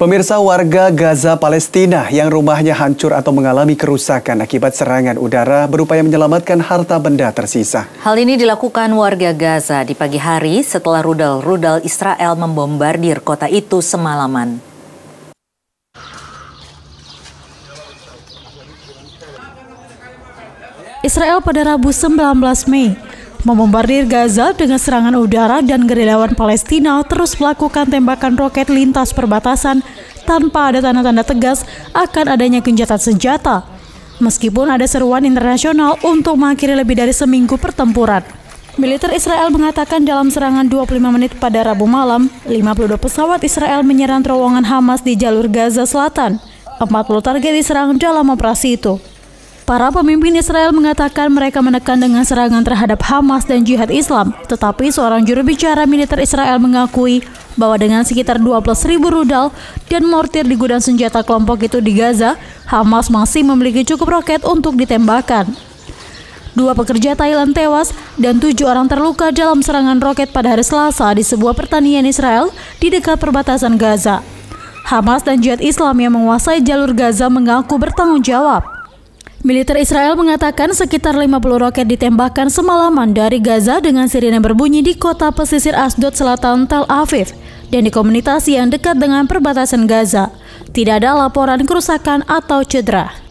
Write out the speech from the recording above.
Pemirsa warga Gaza Palestina yang rumahnya hancur atau mengalami kerusakan akibat serangan udara berupaya menyelamatkan harta benda tersisa. Hal ini dilakukan warga Gaza di pagi hari setelah rudal-rudal Israel membombardir kota itu semalaman. Israel pada Rabu 19 Mei memombardir Gaza dengan serangan udara dan gerilyawan Palestina terus melakukan tembakan roket lintas perbatasan tanpa ada tanda-tanda tegas akan adanya gencatan senjata, meskipun ada seruan internasional untuk mengakhiri lebih dari seminggu pertempuran. Militer Israel mengatakan dalam serangan 25 menit pada Rabu malam, 52 pesawat Israel menyerang terowongan Hamas di jalur Gaza Selatan. 40 target diserang dalam operasi itu. Para pemimpin Israel mengatakan mereka menekan dengan serangan terhadap Hamas dan Jihad Islam, tetapi seorang juru bicara militer Israel mengakui bahwa dengan sekitar 12.000 rudal dan mortir di gudang senjata kelompok itu di Gaza, Hamas masih memiliki cukup roket untuk ditembakkan. Dua pekerja Thailand tewas dan tujuh orang terluka dalam serangan roket pada hari Selasa di sebuah pertanian Israel di dekat perbatasan Gaza. Hamas dan Jihad Islam yang menguasai jalur Gaza mengaku bertanggung jawab. Militer Israel mengatakan sekitar 50 roket ditembakkan semalaman dari Gaza dengan sirine berbunyi di kota pesisir Asdod selatan Tel Aviv dan di komunitas yang dekat dengan perbatasan Gaza. Tidak ada laporan kerusakan atau cedera.